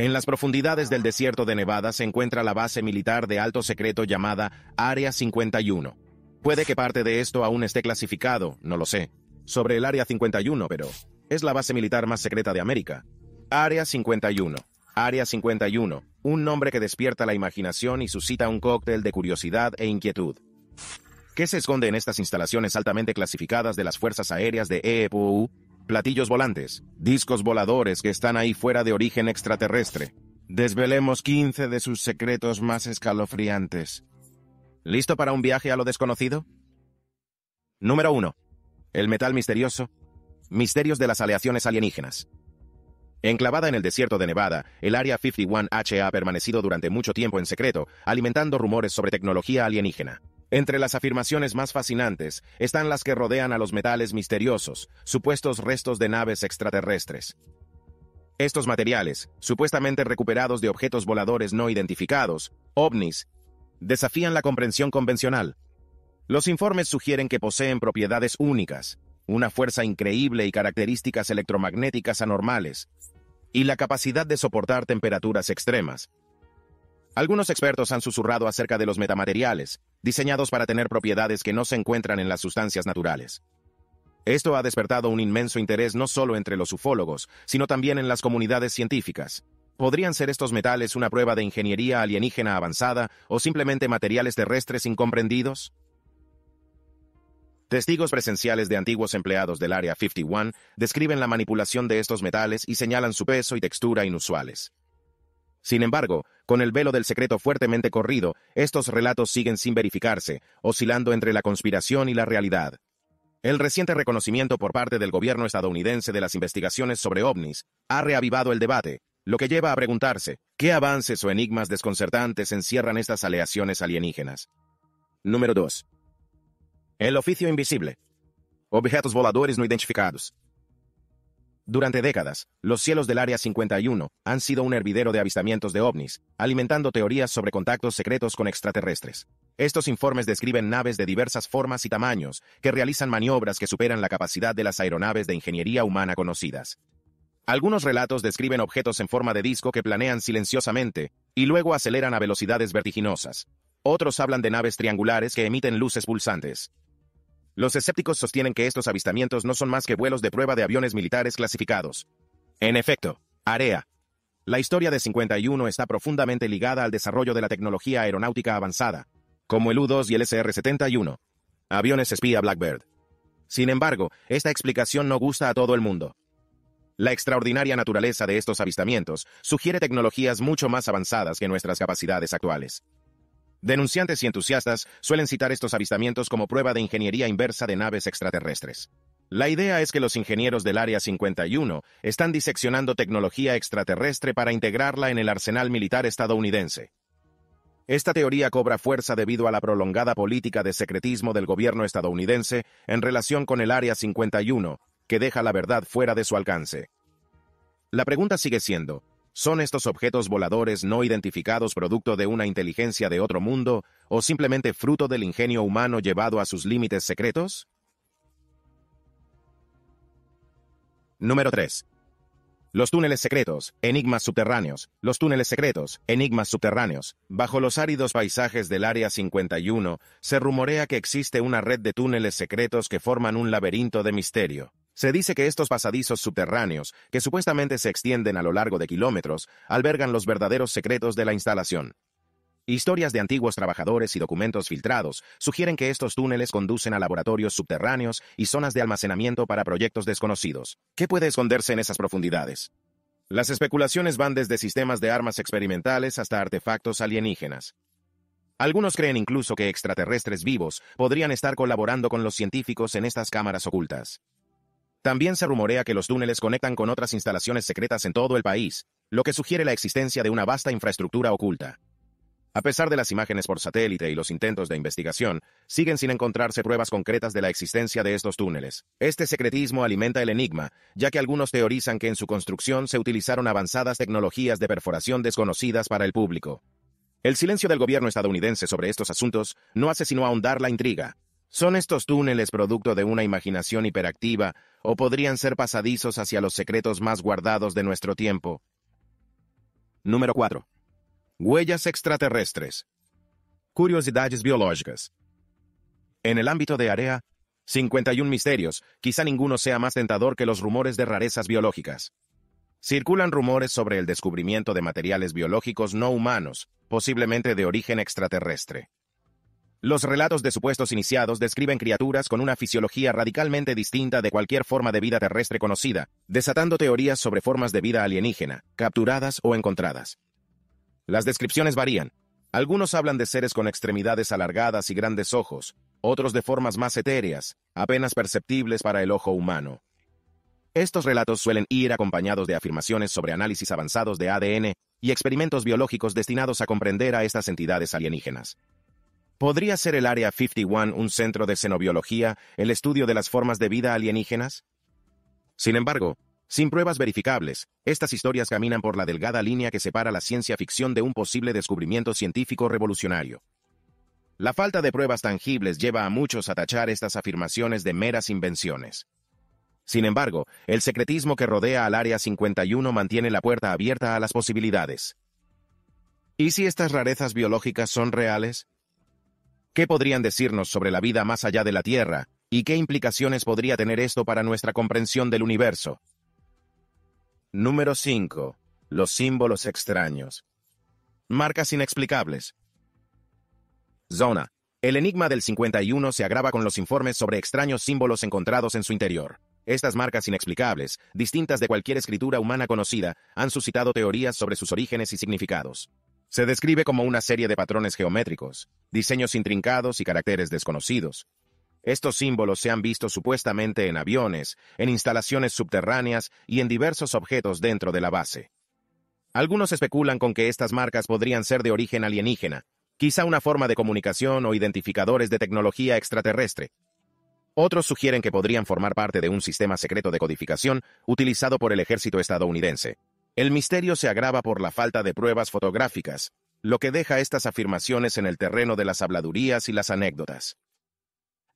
En las profundidades del desierto de Nevada se encuentra la base militar de alto secreto llamada Área 51. Puede que parte de esto aún esté clasificado, no lo sé, sobre el Área 51, pero es la base militar más secreta de América. Área 51. Área 51, un nombre que despierta la imaginación y suscita un cóctel de curiosidad e inquietud. ¿Qué se esconde en estas instalaciones altamente clasificadas de las Fuerzas Aéreas de EEPU? platillos volantes, discos voladores que están ahí fuera de origen extraterrestre. Desvelemos 15 de sus secretos más escalofriantes. ¿Listo para un viaje a lo desconocido? Número 1. El metal misterioso. Misterios de las aleaciones alienígenas. Enclavada en el desierto de Nevada, el Área 51H ha permanecido durante mucho tiempo en secreto, alimentando rumores sobre tecnología alienígena. Entre las afirmaciones más fascinantes están las que rodean a los metales misteriosos, supuestos restos de naves extraterrestres. Estos materiales, supuestamente recuperados de objetos voladores no identificados, ovnis, desafían la comprensión convencional. Los informes sugieren que poseen propiedades únicas, una fuerza increíble y características electromagnéticas anormales, y la capacidad de soportar temperaturas extremas. Algunos expertos han susurrado acerca de los metamateriales, diseñados para tener propiedades que no se encuentran en las sustancias naturales. Esto ha despertado un inmenso interés no solo entre los ufólogos, sino también en las comunidades científicas. ¿Podrían ser estos metales una prueba de ingeniería alienígena avanzada o simplemente materiales terrestres incomprendidos? Testigos presenciales de antiguos empleados del Área 51 describen la manipulación de estos metales y señalan su peso y textura inusuales. Sin embargo, con el velo del secreto fuertemente corrido, estos relatos siguen sin verificarse, oscilando entre la conspiración y la realidad. El reciente reconocimiento por parte del gobierno estadounidense de las investigaciones sobre ovnis ha reavivado el debate, lo que lleva a preguntarse, ¿qué avances o enigmas desconcertantes encierran estas aleaciones alienígenas? Número 2. El oficio invisible. Objetos voladores no identificados. Durante décadas, los cielos del Área 51 han sido un hervidero de avistamientos de ovnis, alimentando teorías sobre contactos secretos con extraterrestres. Estos informes describen naves de diversas formas y tamaños que realizan maniobras que superan la capacidad de las aeronaves de ingeniería humana conocidas. Algunos relatos describen objetos en forma de disco que planean silenciosamente y luego aceleran a velocidades vertiginosas. Otros hablan de naves triangulares que emiten luces pulsantes. Los escépticos sostienen que estos avistamientos no son más que vuelos de prueba de aviones militares clasificados. En efecto, área. La historia de 51 está profundamente ligada al desarrollo de la tecnología aeronáutica avanzada, como el U-2 y el SR-71, aviones espía Blackbird. Sin embargo, esta explicación no gusta a todo el mundo. La extraordinaria naturaleza de estos avistamientos sugiere tecnologías mucho más avanzadas que nuestras capacidades actuales. Denunciantes y entusiastas suelen citar estos avistamientos como prueba de ingeniería inversa de naves extraterrestres. La idea es que los ingenieros del Área 51 están diseccionando tecnología extraterrestre para integrarla en el arsenal militar estadounidense. Esta teoría cobra fuerza debido a la prolongada política de secretismo del gobierno estadounidense en relación con el Área 51, que deja la verdad fuera de su alcance. La pregunta sigue siendo, ¿Son estos objetos voladores no identificados producto de una inteligencia de otro mundo o simplemente fruto del ingenio humano llevado a sus límites secretos? Número 3. Los túneles secretos, enigmas subterráneos. Los túneles secretos, enigmas subterráneos. Bajo los áridos paisajes del Área 51, se rumorea que existe una red de túneles secretos que forman un laberinto de misterio. Se dice que estos pasadizos subterráneos, que supuestamente se extienden a lo largo de kilómetros, albergan los verdaderos secretos de la instalación. Historias de antiguos trabajadores y documentos filtrados sugieren que estos túneles conducen a laboratorios subterráneos y zonas de almacenamiento para proyectos desconocidos. ¿Qué puede esconderse en esas profundidades? Las especulaciones van desde sistemas de armas experimentales hasta artefactos alienígenas. Algunos creen incluso que extraterrestres vivos podrían estar colaborando con los científicos en estas cámaras ocultas. También se rumorea que los túneles conectan con otras instalaciones secretas en todo el país, lo que sugiere la existencia de una vasta infraestructura oculta. A pesar de las imágenes por satélite y los intentos de investigación, siguen sin encontrarse pruebas concretas de la existencia de estos túneles. Este secretismo alimenta el enigma, ya que algunos teorizan que en su construcción se utilizaron avanzadas tecnologías de perforación desconocidas para el público. El silencio del gobierno estadounidense sobre estos asuntos no hace sino ahondar la intriga. ¿Son estos túneles producto de una imaginación hiperactiva o podrían ser pasadizos hacia los secretos más guardados de nuestro tiempo? Número 4. Huellas extraterrestres. Curiosidades biológicas. En el ámbito de área 51 misterios, quizá ninguno sea más tentador que los rumores de rarezas biológicas. Circulan rumores sobre el descubrimiento de materiales biológicos no humanos, posiblemente de origen extraterrestre. Los relatos de supuestos iniciados describen criaturas con una fisiología radicalmente distinta de cualquier forma de vida terrestre conocida, desatando teorías sobre formas de vida alienígena, capturadas o encontradas. Las descripciones varían. Algunos hablan de seres con extremidades alargadas y grandes ojos, otros de formas más etéreas, apenas perceptibles para el ojo humano. Estos relatos suelen ir acompañados de afirmaciones sobre análisis avanzados de ADN y experimentos biológicos destinados a comprender a estas entidades alienígenas. ¿Podría ser el Área 51 un centro de xenobiología, el estudio de las formas de vida alienígenas? Sin embargo, sin pruebas verificables, estas historias caminan por la delgada línea que separa la ciencia ficción de un posible descubrimiento científico revolucionario. La falta de pruebas tangibles lleva a muchos a tachar estas afirmaciones de meras invenciones. Sin embargo, el secretismo que rodea al Área 51 mantiene la puerta abierta a las posibilidades. ¿Y si estas rarezas biológicas son reales? ¿Qué podrían decirnos sobre la vida más allá de la Tierra? ¿Y qué implicaciones podría tener esto para nuestra comprensión del universo? Número 5. Los símbolos extraños. Marcas inexplicables. Zona. El enigma del 51 se agrava con los informes sobre extraños símbolos encontrados en su interior. Estas marcas inexplicables, distintas de cualquier escritura humana conocida, han suscitado teorías sobre sus orígenes y significados. Se describe como una serie de patrones geométricos, diseños intrincados y caracteres desconocidos. Estos símbolos se han visto supuestamente en aviones, en instalaciones subterráneas y en diversos objetos dentro de la base. Algunos especulan con que estas marcas podrían ser de origen alienígena, quizá una forma de comunicación o identificadores de tecnología extraterrestre. Otros sugieren que podrían formar parte de un sistema secreto de codificación utilizado por el ejército estadounidense. El misterio se agrava por la falta de pruebas fotográficas, lo que deja estas afirmaciones en el terreno de las habladurías y las anécdotas.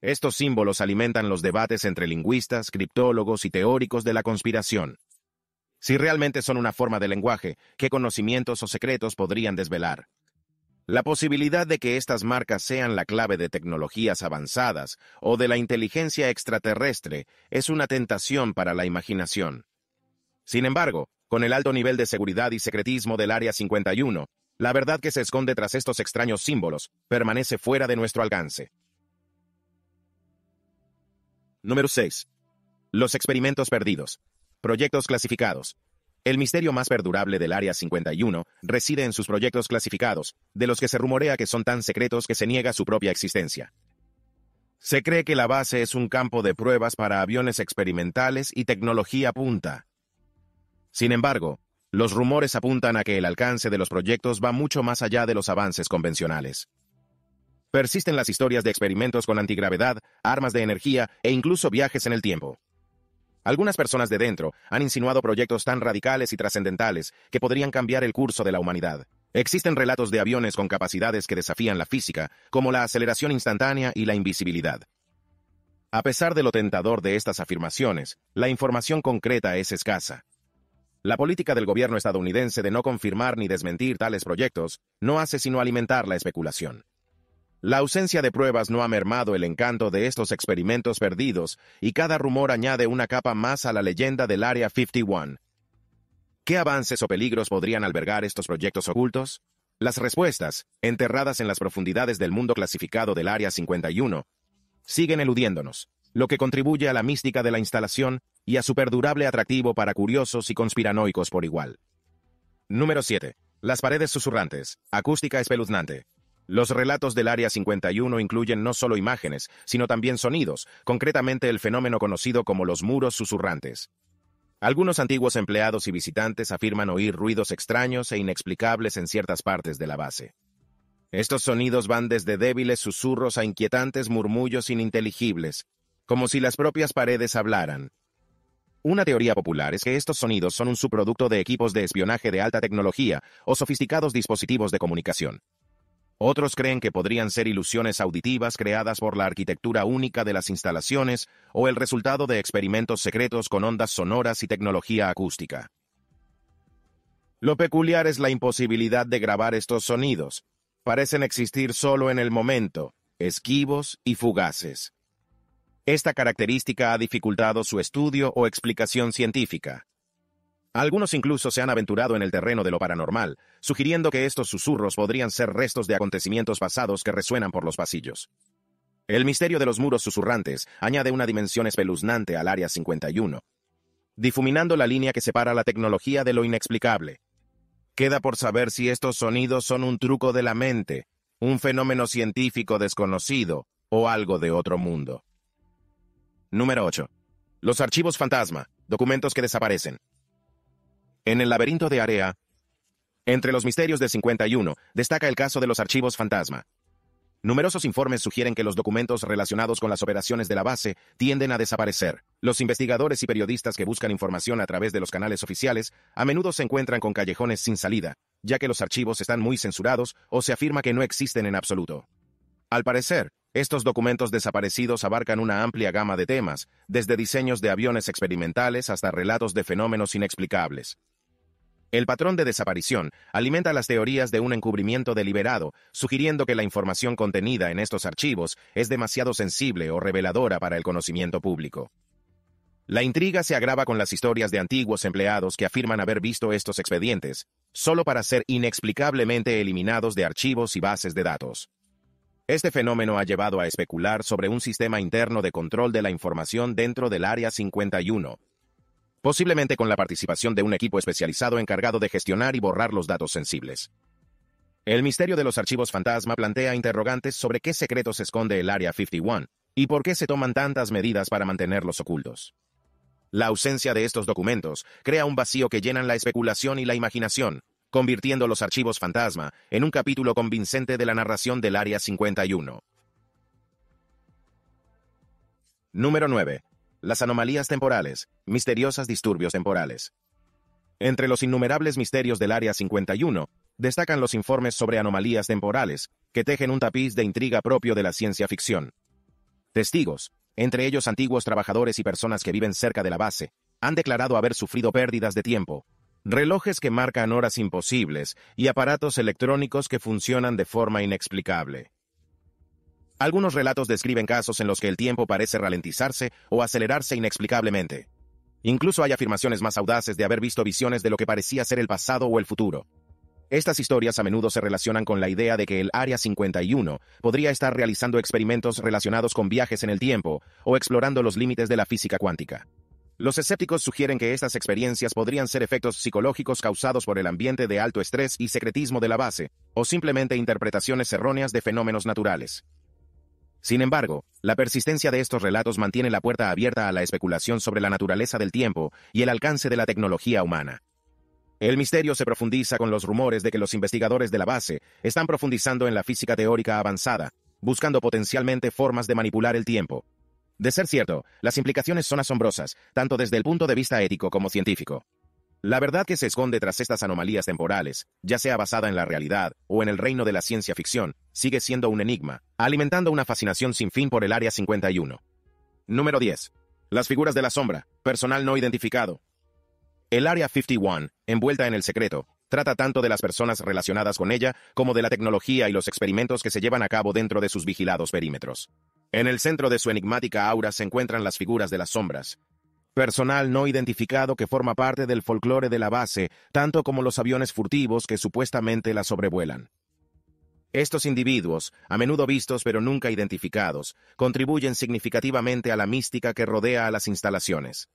Estos símbolos alimentan los debates entre lingüistas, criptólogos y teóricos de la conspiración. Si realmente son una forma de lenguaje, ¿qué conocimientos o secretos podrían desvelar? La posibilidad de que estas marcas sean la clave de tecnologías avanzadas o de la inteligencia extraterrestre es una tentación para la imaginación. Sin embargo, con el alto nivel de seguridad y secretismo del Área 51, la verdad que se esconde tras estos extraños símbolos permanece fuera de nuestro alcance. Número 6. Los experimentos perdidos. Proyectos clasificados. El misterio más perdurable del Área 51 reside en sus proyectos clasificados, de los que se rumorea que son tan secretos que se niega su propia existencia. Se cree que la base es un campo de pruebas para aviones experimentales y tecnología punta, sin embargo, los rumores apuntan a que el alcance de los proyectos va mucho más allá de los avances convencionales. Persisten las historias de experimentos con antigravedad, armas de energía e incluso viajes en el tiempo. Algunas personas de dentro han insinuado proyectos tan radicales y trascendentales que podrían cambiar el curso de la humanidad. Existen relatos de aviones con capacidades que desafían la física, como la aceleración instantánea y la invisibilidad. A pesar de lo tentador de estas afirmaciones, la información concreta es escasa. La política del gobierno estadounidense de no confirmar ni desmentir tales proyectos no hace sino alimentar la especulación. La ausencia de pruebas no ha mermado el encanto de estos experimentos perdidos y cada rumor añade una capa más a la leyenda del Área 51. ¿Qué avances o peligros podrían albergar estos proyectos ocultos? Las respuestas, enterradas en las profundidades del mundo clasificado del Área 51, siguen eludiéndonos, lo que contribuye a la mística de la instalación y a su perdurable atractivo para curiosos y conspiranoicos por igual. Número 7. Las paredes susurrantes, acústica espeluznante. Los relatos del Área 51 incluyen no solo imágenes, sino también sonidos, concretamente el fenómeno conocido como los muros susurrantes. Algunos antiguos empleados y visitantes afirman oír ruidos extraños e inexplicables en ciertas partes de la base. Estos sonidos van desde débiles susurros a inquietantes murmullos ininteligibles, como si las propias paredes hablaran, una teoría popular es que estos sonidos son un subproducto de equipos de espionaje de alta tecnología o sofisticados dispositivos de comunicación. Otros creen que podrían ser ilusiones auditivas creadas por la arquitectura única de las instalaciones o el resultado de experimentos secretos con ondas sonoras y tecnología acústica. Lo peculiar es la imposibilidad de grabar estos sonidos. Parecen existir solo en el momento, esquivos y fugaces. Esta característica ha dificultado su estudio o explicación científica. Algunos incluso se han aventurado en el terreno de lo paranormal, sugiriendo que estos susurros podrían ser restos de acontecimientos pasados que resuenan por los pasillos. El misterio de los muros susurrantes añade una dimensión espeluznante al Área 51, difuminando la línea que separa la tecnología de lo inexplicable. Queda por saber si estos sonidos son un truco de la mente, un fenómeno científico desconocido o algo de otro mundo. Número 8. Los archivos fantasma, documentos que desaparecen. En el laberinto de área, entre los misterios del 51, destaca el caso de los archivos fantasma. Numerosos informes sugieren que los documentos relacionados con las operaciones de la base tienden a desaparecer. Los investigadores y periodistas que buscan información a través de los canales oficiales a menudo se encuentran con callejones sin salida, ya que los archivos están muy censurados o se afirma que no existen en absoluto. Al parecer, estos documentos desaparecidos abarcan una amplia gama de temas, desde diseños de aviones experimentales hasta relatos de fenómenos inexplicables. El patrón de desaparición alimenta las teorías de un encubrimiento deliberado, sugiriendo que la información contenida en estos archivos es demasiado sensible o reveladora para el conocimiento público. La intriga se agrava con las historias de antiguos empleados que afirman haber visto estos expedientes, solo para ser inexplicablemente eliminados de archivos y bases de datos. Este fenómeno ha llevado a especular sobre un sistema interno de control de la información dentro del Área 51, posiblemente con la participación de un equipo especializado encargado de gestionar y borrar los datos sensibles. El misterio de los archivos fantasma plantea interrogantes sobre qué secretos esconde el Área 51 y por qué se toman tantas medidas para mantenerlos ocultos. La ausencia de estos documentos crea un vacío que llenan la especulación y la imaginación, convirtiendo los archivos fantasma en un capítulo convincente de la narración del Área 51. Número 9. Las anomalías temporales, misteriosas disturbios temporales. Entre los innumerables misterios del Área 51, destacan los informes sobre anomalías temporales, que tejen un tapiz de intriga propio de la ciencia ficción. Testigos, entre ellos antiguos trabajadores y personas que viven cerca de la base, han declarado haber sufrido pérdidas de tiempo, relojes que marcan horas imposibles y aparatos electrónicos que funcionan de forma inexplicable. Algunos relatos describen casos en los que el tiempo parece ralentizarse o acelerarse inexplicablemente. Incluso hay afirmaciones más audaces de haber visto visiones de lo que parecía ser el pasado o el futuro. Estas historias a menudo se relacionan con la idea de que el Área 51 podría estar realizando experimentos relacionados con viajes en el tiempo o explorando los límites de la física cuántica. Los escépticos sugieren que estas experiencias podrían ser efectos psicológicos causados por el ambiente de alto estrés y secretismo de la base, o simplemente interpretaciones erróneas de fenómenos naturales. Sin embargo, la persistencia de estos relatos mantiene la puerta abierta a la especulación sobre la naturaleza del tiempo y el alcance de la tecnología humana. El misterio se profundiza con los rumores de que los investigadores de la base están profundizando en la física teórica avanzada, buscando potencialmente formas de manipular el tiempo. De ser cierto, las implicaciones son asombrosas, tanto desde el punto de vista ético como científico. La verdad que se esconde tras estas anomalías temporales, ya sea basada en la realidad o en el reino de la ciencia ficción, sigue siendo un enigma, alimentando una fascinación sin fin por el Área 51. Número 10. Las figuras de la sombra, personal no identificado. El Área 51, envuelta en el secreto, trata tanto de las personas relacionadas con ella como de la tecnología y los experimentos que se llevan a cabo dentro de sus vigilados perímetros. En el centro de su enigmática aura se encuentran las figuras de las sombras, personal no identificado que forma parte del folclore de la base, tanto como los aviones furtivos que supuestamente la sobrevuelan. Estos individuos, a menudo vistos pero nunca identificados, contribuyen significativamente a la mística que rodea a las instalaciones.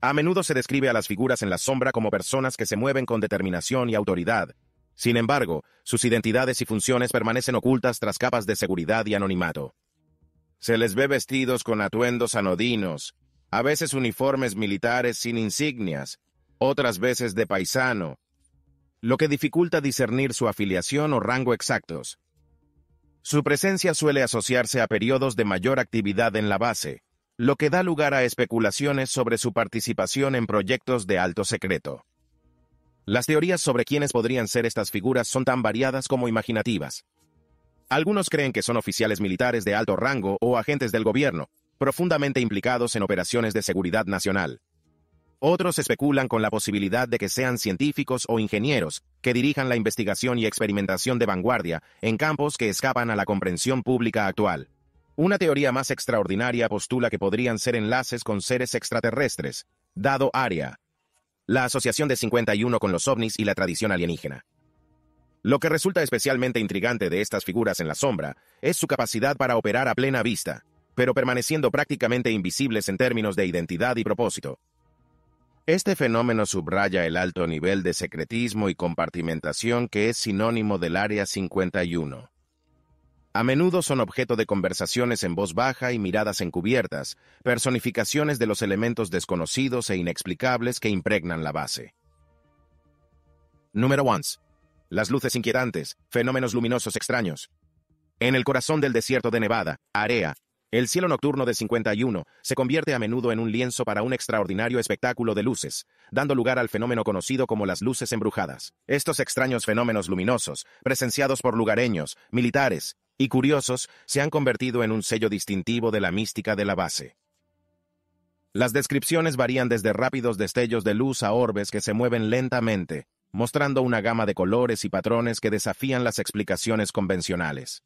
A menudo se describe a las figuras en la sombra como personas que se mueven con determinación y autoridad. Sin embargo, sus identidades y funciones permanecen ocultas tras capas de seguridad y anonimato. Se les ve vestidos con atuendos anodinos, a veces uniformes militares sin insignias, otras veces de paisano, lo que dificulta discernir su afiliación o rango exactos. Su presencia suele asociarse a periodos de mayor actividad en la base, lo que da lugar a especulaciones sobre su participación en proyectos de alto secreto. Las teorías sobre quiénes podrían ser estas figuras son tan variadas como imaginativas. Algunos creen que son oficiales militares de alto rango o agentes del gobierno, profundamente implicados en operaciones de seguridad nacional. Otros especulan con la posibilidad de que sean científicos o ingenieros que dirijan la investigación y experimentación de vanguardia en campos que escapan a la comprensión pública actual. Una teoría más extraordinaria postula que podrían ser enlaces con seres extraterrestres, dado área. La asociación de 51 con los ovnis y la tradición alienígena. Lo que resulta especialmente intrigante de estas figuras en la sombra es su capacidad para operar a plena vista, pero permaneciendo prácticamente invisibles en términos de identidad y propósito. Este fenómeno subraya el alto nivel de secretismo y compartimentación que es sinónimo del Área 51. A menudo son objeto de conversaciones en voz baja y miradas encubiertas, personificaciones de los elementos desconocidos e inexplicables que impregnan la base. Número 1 las luces inquietantes, fenómenos luminosos extraños. En el corazón del desierto de Nevada, Area, el cielo nocturno de 51 se convierte a menudo en un lienzo para un extraordinario espectáculo de luces, dando lugar al fenómeno conocido como las luces embrujadas. Estos extraños fenómenos luminosos, presenciados por lugareños, militares y curiosos, se han convertido en un sello distintivo de la mística de la base. Las descripciones varían desde rápidos destellos de luz a orbes que se mueven lentamente, mostrando una gama de colores y patrones que desafían las explicaciones convencionales.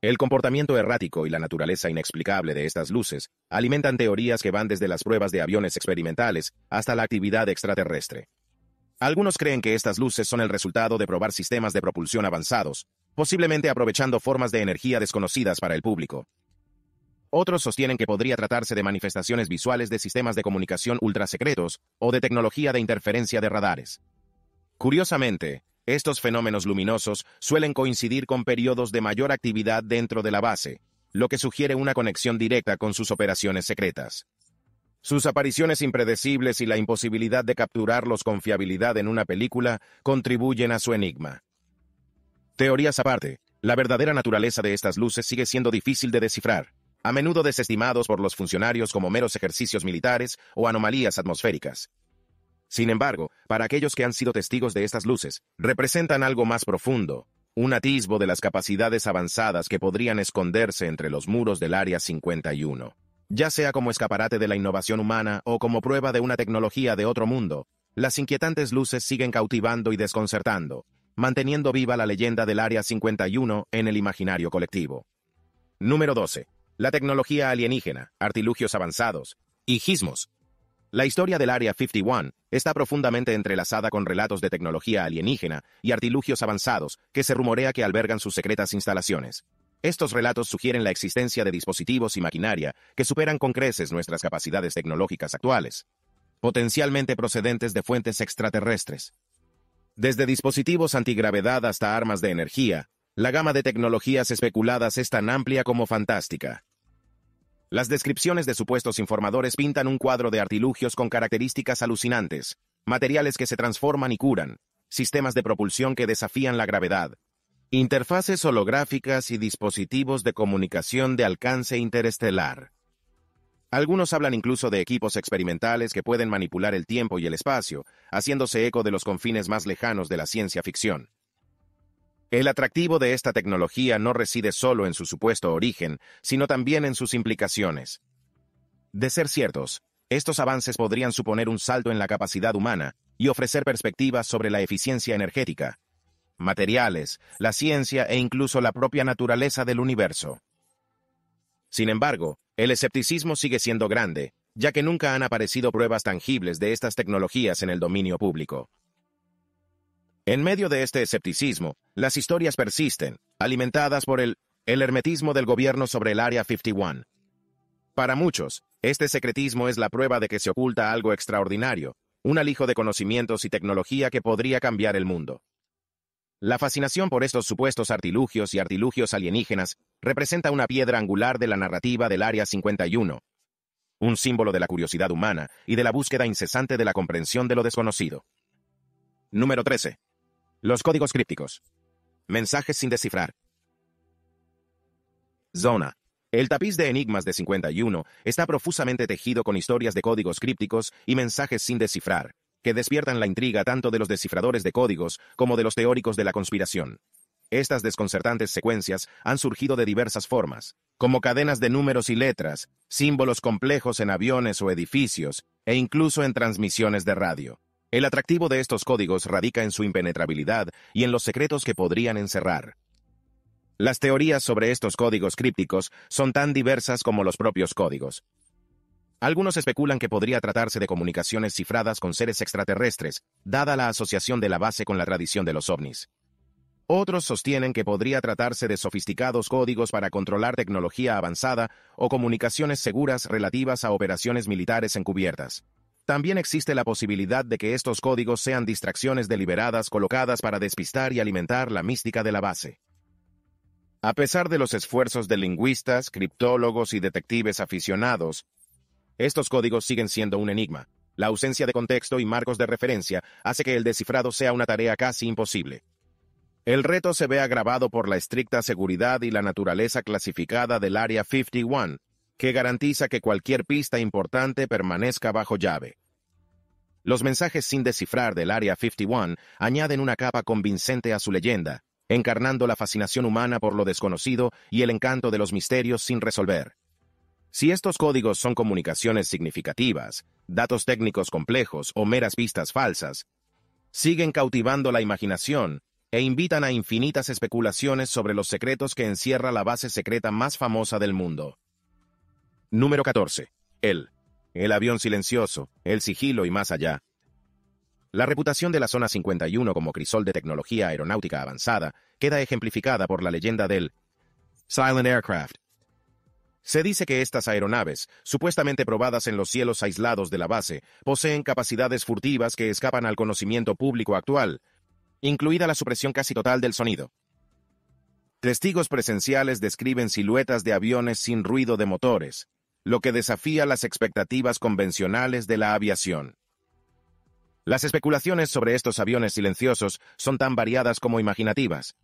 El comportamiento errático y la naturaleza inexplicable de estas luces alimentan teorías que van desde las pruebas de aviones experimentales hasta la actividad extraterrestre. Algunos creen que estas luces son el resultado de probar sistemas de propulsión avanzados, posiblemente aprovechando formas de energía desconocidas para el público. Otros sostienen que podría tratarse de manifestaciones visuales de sistemas de comunicación ultrasecretos o de tecnología de interferencia de radares. Curiosamente, estos fenómenos luminosos suelen coincidir con periodos de mayor actividad dentro de la base, lo que sugiere una conexión directa con sus operaciones secretas. Sus apariciones impredecibles y la imposibilidad de capturarlos con fiabilidad en una película contribuyen a su enigma. Teorías aparte, la verdadera naturaleza de estas luces sigue siendo difícil de descifrar, a menudo desestimados por los funcionarios como meros ejercicios militares o anomalías atmosféricas. Sin embargo, para aquellos que han sido testigos de estas luces, representan algo más profundo, un atisbo de las capacidades avanzadas que podrían esconderse entre los muros del Área 51. Ya sea como escaparate de la innovación humana o como prueba de una tecnología de otro mundo, las inquietantes luces siguen cautivando y desconcertando, manteniendo viva la leyenda del Área 51 en el imaginario colectivo. Número 12. La tecnología alienígena, artilugios avanzados, y gismos. La historia del Área 51 está profundamente entrelazada con relatos de tecnología alienígena y artilugios avanzados que se rumorea que albergan sus secretas instalaciones. Estos relatos sugieren la existencia de dispositivos y maquinaria que superan con creces nuestras capacidades tecnológicas actuales, potencialmente procedentes de fuentes extraterrestres. Desde dispositivos antigravedad hasta armas de energía, la gama de tecnologías especuladas es tan amplia como fantástica. Las descripciones de supuestos informadores pintan un cuadro de artilugios con características alucinantes, materiales que se transforman y curan, sistemas de propulsión que desafían la gravedad, interfaces holográficas y dispositivos de comunicación de alcance interestelar. Algunos hablan incluso de equipos experimentales que pueden manipular el tiempo y el espacio, haciéndose eco de los confines más lejanos de la ciencia ficción. El atractivo de esta tecnología no reside solo en su supuesto origen, sino también en sus implicaciones. De ser ciertos, estos avances podrían suponer un salto en la capacidad humana y ofrecer perspectivas sobre la eficiencia energética, materiales, la ciencia e incluso la propia naturaleza del universo. Sin embargo, el escepticismo sigue siendo grande, ya que nunca han aparecido pruebas tangibles de estas tecnologías en el dominio público. En medio de este escepticismo, las historias persisten, alimentadas por el, hermetismo del gobierno sobre el Área 51. Para muchos, este secretismo es la prueba de que se oculta algo extraordinario, un alijo de conocimientos y tecnología que podría cambiar el mundo. La fascinación por estos supuestos artilugios y artilugios alienígenas representa una piedra angular de la narrativa del Área 51, un símbolo de la curiosidad humana y de la búsqueda incesante de la comprensión de lo desconocido. Número 13. Los códigos crípticos. Mensajes sin descifrar. Zona. El tapiz de enigmas de 51 está profusamente tejido con historias de códigos crípticos y mensajes sin descifrar, que despiertan la intriga tanto de los descifradores de códigos como de los teóricos de la conspiración. Estas desconcertantes secuencias han surgido de diversas formas, como cadenas de números y letras, símbolos complejos en aviones o edificios, e incluso en transmisiones de radio. El atractivo de estos códigos radica en su impenetrabilidad y en los secretos que podrían encerrar. Las teorías sobre estos códigos crípticos son tan diversas como los propios códigos. Algunos especulan que podría tratarse de comunicaciones cifradas con seres extraterrestres, dada la asociación de la base con la tradición de los ovnis. Otros sostienen que podría tratarse de sofisticados códigos para controlar tecnología avanzada o comunicaciones seguras relativas a operaciones militares encubiertas. También existe la posibilidad de que estos códigos sean distracciones deliberadas colocadas para despistar y alimentar la mística de la base. A pesar de los esfuerzos de lingüistas, criptólogos y detectives aficionados, estos códigos siguen siendo un enigma. La ausencia de contexto y marcos de referencia hace que el descifrado sea una tarea casi imposible. El reto se ve agravado por la estricta seguridad y la naturaleza clasificada del Área 51, que garantiza que cualquier pista importante permanezca bajo llave. Los mensajes sin descifrar del Área 51 añaden una capa convincente a su leyenda, encarnando la fascinación humana por lo desconocido y el encanto de los misterios sin resolver. Si estos códigos son comunicaciones significativas, datos técnicos complejos o meras pistas falsas, siguen cautivando la imaginación e invitan a infinitas especulaciones sobre los secretos que encierra la base secreta más famosa del mundo. Número 14. El. El avión silencioso, el sigilo y más allá. La reputación de la Zona 51 como crisol de tecnología aeronáutica avanzada queda ejemplificada por la leyenda del Silent Aircraft. Se dice que estas aeronaves, supuestamente probadas en los cielos aislados de la base, poseen capacidades furtivas que escapan al conocimiento público actual, incluida la supresión casi total del sonido. Testigos presenciales describen siluetas de aviones sin ruido de motores, lo que desafía las expectativas convencionales de la aviación. Las especulaciones sobre estos aviones silenciosos son tan variadas como imaginativas.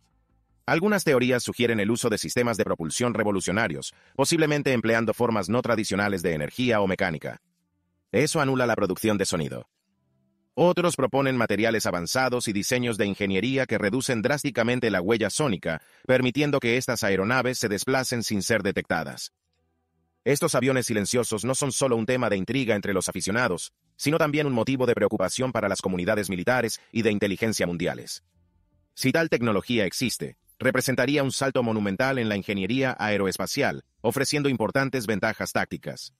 Algunas teorías sugieren el uso de sistemas de propulsión revolucionarios, posiblemente empleando formas no tradicionales de energía o mecánica. Eso anula la producción de sonido. Otros proponen materiales avanzados y diseños de ingeniería que reducen drásticamente la huella sónica, permitiendo que estas aeronaves se desplacen sin ser detectadas. Estos aviones silenciosos no son solo un tema de intriga entre los aficionados, sino también un motivo de preocupación para las comunidades militares y de inteligencia mundiales. Si tal tecnología existe, representaría un salto monumental en la ingeniería aeroespacial, ofreciendo importantes ventajas tácticas.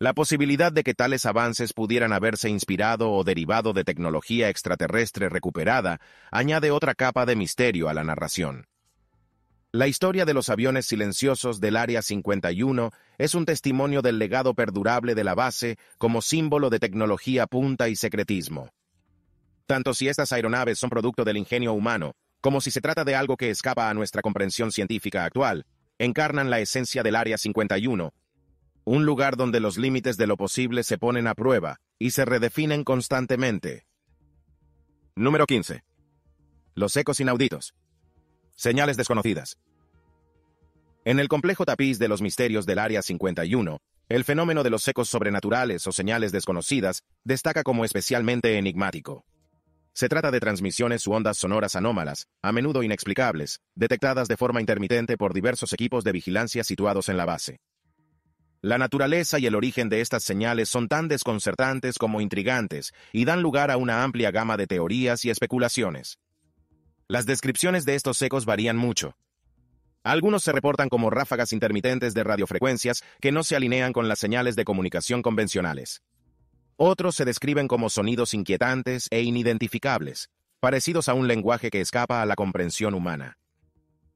La posibilidad de que tales avances pudieran haberse inspirado o derivado de tecnología extraterrestre recuperada añade otra capa de misterio a la narración. La historia de los aviones silenciosos del Área 51 es un testimonio del legado perdurable de la base como símbolo de tecnología punta y secretismo. Tanto si estas aeronaves son producto del ingenio humano, como si se trata de algo que escapa a nuestra comprensión científica actual, encarnan la esencia del Área 51, un lugar donde los límites de lo posible se ponen a prueba y se redefinen constantemente. Número 15. Los ecos inauditos. Señales desconocidas. En el complejo tapiz de los misterios del Área 51, el fenómeno de los ecos sobrenaturales o señales desconocidas destaca como especialmente enigmático. Se trata de transmisiones u ondas sonoras anómalas, a menudo inexplicables, detectadas de forma intermitente por diversos equipos de vigilancia situados en la base. La naturaleza y el origen de estas señales son tan desconcertantes como intrigantes y dan lugar a una amplia gama de teorías y especulaciones. Las descripciones de estos ecos varían mucho. Algunos se reportan como ráfagas intermitentes de radiofrecuencias que no se alinean con las señales de comunicación convencionales. Otros se describen como sonidos inquietantes e inidentificables, parecidos a un lenguaje que escapa a la comprensión humana.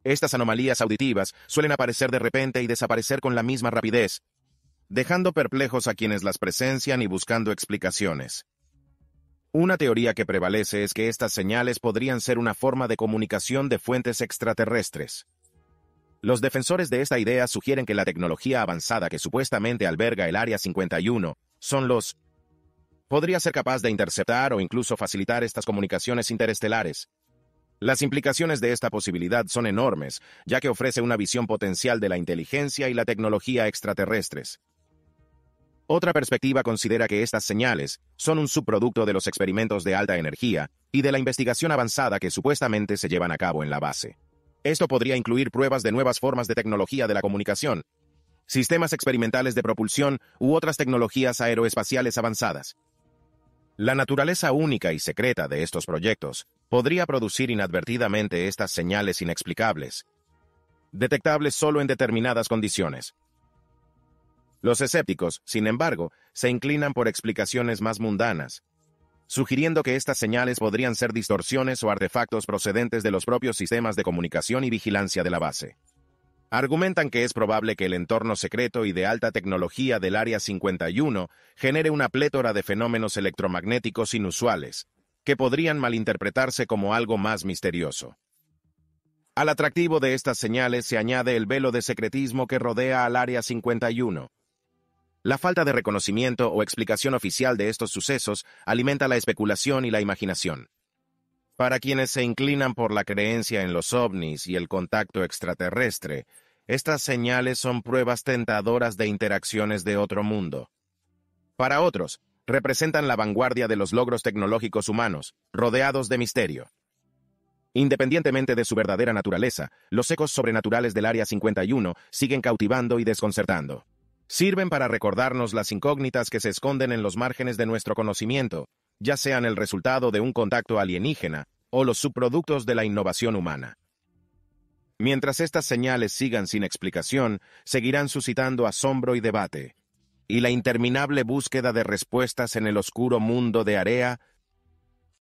Estas anomalías auditivas suelen aparecer de repente y desaparecer con la misma rapidez, dejando perplejos a quienes las presencian y buscando explicaciones. Una teoría que prevalece es que estas señales podrían ser una forma de comunicación de fuentes extraterrestres. Los defensores de esta idea sugieren que la tecnología avanzada que supuestamente alberga el Área 51 son los podría ser capaz de interceptar o incluso facilitar estas comunicaciones interestelares. Las implicaciones de esta posibilidad son enormes, ya que ofrece una visión potencial de la inteligencia y la tecnología extraterrestres. Otra perspectiva considera que estas señales son un subproducto de los experimentos de alta energía y de la investigación avanzada que supuestamente se llevan a cabo en la base. Esto podría incluir pruebas de nuevas formas de tecnología de la comunicación, sistemas experimentales de propulsión u otras tecnologías aeroespaciales avanzadas. La naturaleza única y secreta de estos proyectos podría producir inadvertidamente estas señales inexplicables, detectables solo en determinadas condiciones. Los escépticos, sin embargo, se inclinan por explicaciones más mundanas, sugiriendo que estas señales podrían ser distorsiones o artefactos procedentes de los propios sistemas de comunicación y vigilancia de la base. Argumentan que es probable que el entorno secreto y de alta tecnología del Área 51 genere una plétora de fenómenos electromagnéticos inusuales, que podrían malinterpretarse como algo más misterioso. Al atractivo de estas señales se añade el velo de secretismo que rodea al Área 51, la falta de reconocimiento o explicación oficial de estos sucesos alimenta la especulación y la imaginación. Para quienes se inclinan por la creencia en los ovnis y el contacto extraterrestre, estas señales son pruebas tentadoras de interacciones de otro mundo. Para otros, representan la vanguardia de los logros tecnológicos humanos, rodeados de misterio. Independientemente de su verdadera naturaleza, los ecos sobrenaturales del Área 51 siguen cautivando y desconcertando. Sirven para recordarnos las incógnitas que se esconden en los márgenes de nuestro conocimiento, ya sean el resultado de un contacto alienígena o los subproductos de la innovación humana. Mientras estas señales sigan sin explicación, seguirán suscitando asombro y debate, y la interminable búsqueda de respuestas en el oscuro mundo de Area